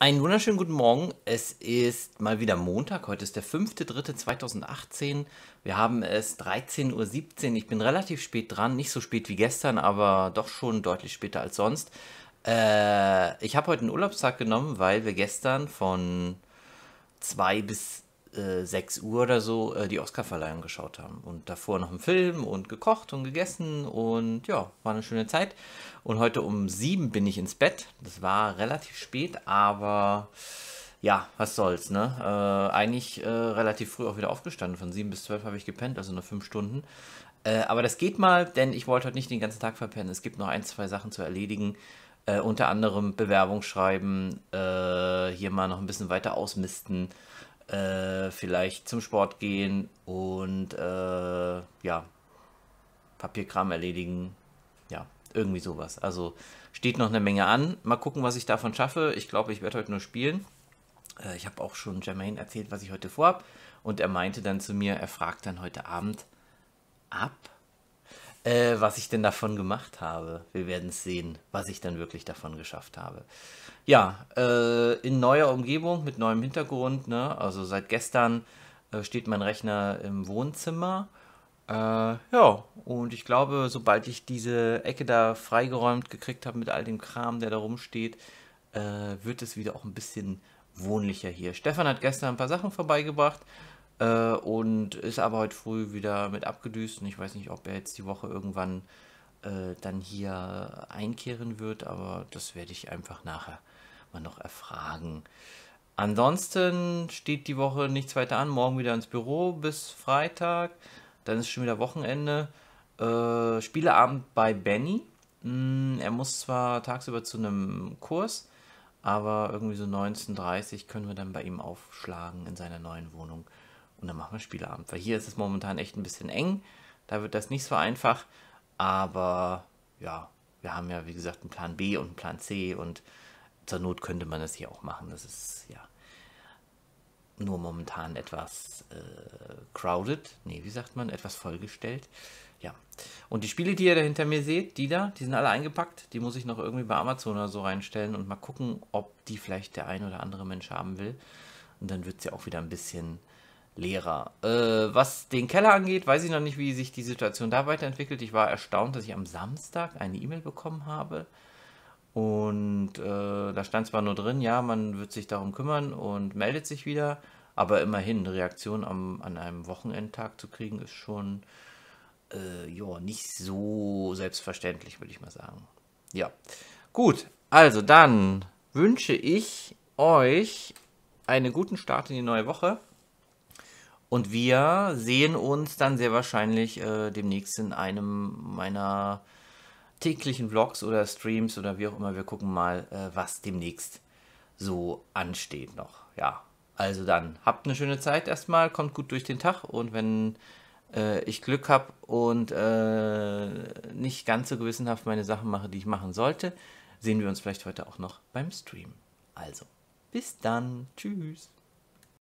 Einen wunderschönen guten Morgen. Es ist mal wieder Montag. Heute ist der 5.3.2018. Wir haben es 13.17 Uhr. Ich bin relativ spät dran. Nicht so spät wie gestern, aber doch schon deutlich später als sonst. Äh, ich habe heute einen Urlaubstag genommen, weil wir gestern von 2 bis äh, 6 Uhr oder so äh, die Oscarverleihung geschaut haben und davor noch einen Film und gekocht und gegessen und ja, war eine schöne Zeit. Und heute um 7 bin ich ins Bett. Das war relativ spät, aber ja, was soll's, ne? Äh, eigentlich äh, relativ früh auch wieder aufgestanden. Von 7 bis 12 habe ich gepennt, also nur 5 Stunden. Äh, aber das geht mal, denn ich wollte heute nicht den ganzen Tag verpennen. Es gibt noch ein, zwei Sachen zu erledigen. Äh, unter anderem Bewerbung schreiben, äh, hier mal noch ein bisschen weiter ausmisten äh, vielleicht zum Sport gehen und äh, ja, Papierkram erledigen. Ja, irgendwie sowas. Also steht noch eine Menge an. Mal gucken, was ich davon schaffe. Ich glaube, ich werde heute nur spielen. Äh, ich habe auch schon Jermaine erzählt, was ich heute vorhab. Und er meinte dann zu mir, er fragt dann heute Abend ab äh, was ich denn davon gemacht habe. Wir werden es sehen, was ich dann wirklich davon geschafft habe. Ja, äh, in neuer Umgebung mit neuem Hintergrund. Ne? Also seit gestern äh, steht mein Rechner im Wohnzimmer. Äh, ja, und ich glaube, sobald ich diese Ecke da freigeräumt gekriegt habe mit all dem Kram, der da rumsteht, äh, wird es wieder auch ein bisschen wohnlicher hier. Stefan hat gestern ein paar Sachen vorbeigebracht. Äh, und ist aber heute früh wieder mit abgedüst. Und ich weiß nicht, ob er jetzt die Woche irgendwann äh, dann hier einkehren wird, aber das werde ich einfach nachher mal noch erfragen. Ansonsten steht die Woche nichts weiter an. Morgen wieder ins Büro bis Freitag. Dann ist schon wieder Wochenende. Äh, Spieleabend bei Benny. Mm, er muss zwar tagsüber zu einem Kurs, aber irgendwie so 19.30 Uhr können wir dann bei ihm aufschlagen in seiner neuen Wohnung und dann machen wir Spieleabend. Weil hier ist es momentan echt ein bisschen eng. Da wird das nicht so einfach. Aber ja, wir haben ja, wie gesagt, einen Plan B und einen Plan C und zur Not könnte man das hier auch machen. Das ist ja nur momentan etwas äh, crowded. Nee, wie sagt man? Etwas vollgestellt. Ja. Und die Spiele, die ihr da hinter mir seht, die da, die sind alle eingepackt. Die muss ich noch irgendwie bei Amazon oder so reinstellen und mal gucken, ob die vielleicht der ein oder andere Mensch haben will. Und dann wird es ja auch wieder ein bisschen Lehrer. Äh, was den Keller angeht, weiß ich noch nicht, wie sich die Situation da weiterentwickelt. Ich war erstaunt, dass ich am Samstag eine E-Mail bekommen habe. Und äh, da stand zwar nur drin, ja, man wird sich darum kümmern und meldet sich wieder. Aber immerhin, eine Reaktion am, an einem Wochenendtag zu kriegen, ist schon äh, jo, nicht so selbstverständlich, würde ich mal sagen. Ja, gut. Also dann wünsche ich euch einen guten Start in die neue Woche. Und wir sehen uns dann sehr wahrscheinlich äh, demnächst in einem meiner täglichen Vlogs oder Streams oder wie auch immer. Wir gucken mal, äh, was demnächst so ansteht noch. Ja, also dann habt eine schöne Zeit erstmal, kommt gut durch den Tag und wenn äh, ich Glück habe und äh, nicht ganz so gewissenhaft meine Sachen mache, die ich machen sollte, sehen wir uns vielleicht heute auch noch beim Stream. Also, bis dann. Tschüss.